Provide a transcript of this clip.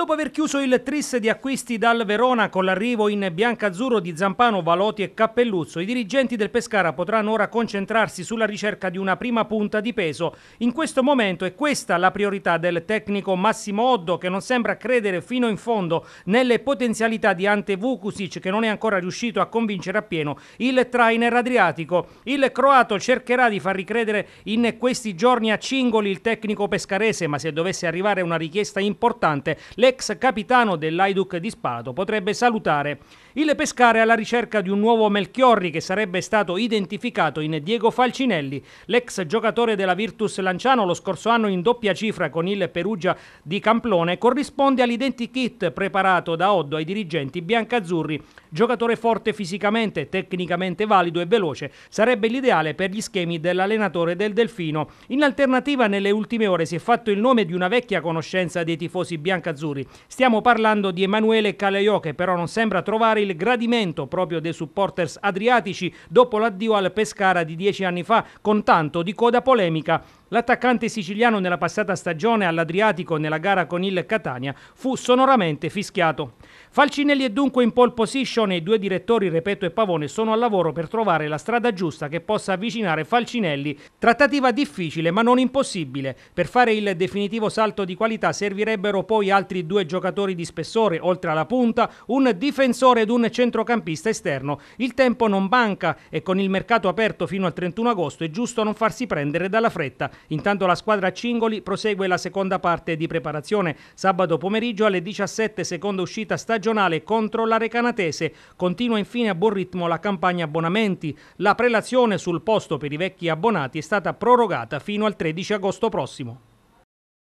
Dopo aver chiuso il tris di acquisti dal Verona con l'arrivo in biancazzurro di Zampano, Valoti e Cappelluzzo, i dirigenti del Pescara potranno ora concentrarsi sulla ricerca di una prima punta di peso. In questo momento è questa la priorità del tecnico Massimo Oddo che non sembra credere fino in fondo nelle potenzialità di Ante Vukusic che non è ancora riuscito a convincere appieno il trainer adriatico. Il croato cercherà di far ricredere in questi giorni a Cingoli il tecnico pescarese, ma se dovesse arrivare una richiesta importante, le l'ex capitano dell'Aiduc di Spato potrebbe salutare il pescare alla ricerca di un nuovo Melchiorri che sarebbe stato identificato in Diego Falcinelli, l'ex giocatore della Virtus Lanciano lo scorso anno in doppia cifra con il Perugia di Camplone, corrisponde all'identikit preparato da Oddo ai dirigenti biancazzurri. Giocatore forte fisicamente, tecnicamente valido e veloce, sarebbe l'ideale per gli schemi dell'allenatore del Delfino. In alternativa nelle ultime ore si è fatto il nome di una vecchia conoscenza dei tifosi biancazzurri azzurri. Stiamo parlando di Emanuele Calaiò che però non sembra trovare il gradimento proprio dei supporters adriatici dopo l'addio al Pescara di dieci anni fa con tanto di coda polemica. L'attaccante siciliano nella passata stagione all'Adriatico nella gara con il Catania fu sonoramente fischiato. Falcinelli è dunque in pole position e i due direttori Repetto e Pavone sono al lavoro per trovare la strada giusta che possa avvicinare Falcinelli. Trattativa difficile ma non impossibile. Per fare il definitivo salto di qualità servirebbero poi altri di due giocatori di spessore, oltre alla punta, un difensore ed un centrocampista esterno. Il tempo non manca e con il mercato aperto fino al 31 agosto è giusto non farsi prendere dalla fretta. Intanto la squadra Cingoli prosegue la seconda parte di preparazione. Sabato pomeriggio alle 17 seconda uscita stagionale contro la Recanatese. Continua infine a buon ritmo la campagna abbonamenti. La prelazione sul posto per i vecchi abbonati è stata prorogata fino al 13 agosto prossimo.